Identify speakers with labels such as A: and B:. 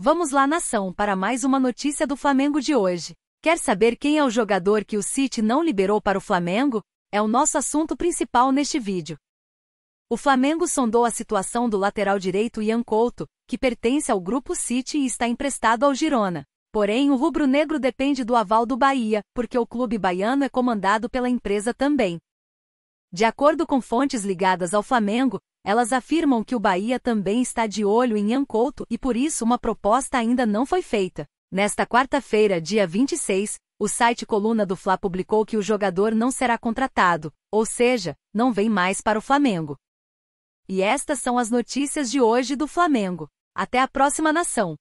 A: Vamos lá, nação, para mais uma notícia do Flamengo de hoje. Quer saber quem é o jogador que o City não liberou para o Flamengo? É o nosso assunto principal neste vídeo. O Flamengo sondou a situação do lateral direito Ian Couto, que pertence ao grupo City e está emprestado ao Girona. Porém, o rubro-negro depende do aval do Bahia, porque o clube baiano é comandado pela empresa também. De acordo com fontes ligadas ao Flamengo, elas afirmam que o Bahia também está de olho em Ancouto e por isso uma proposta ainda não foi feita. Nesta quarta-feira, dia 26, o site Coluna do Fla publicou que o jogador não será contratado, ou seja, não vem mais para o Flamengo. E estas são as notícias de hoje do Flamengo. Até a próxima nação!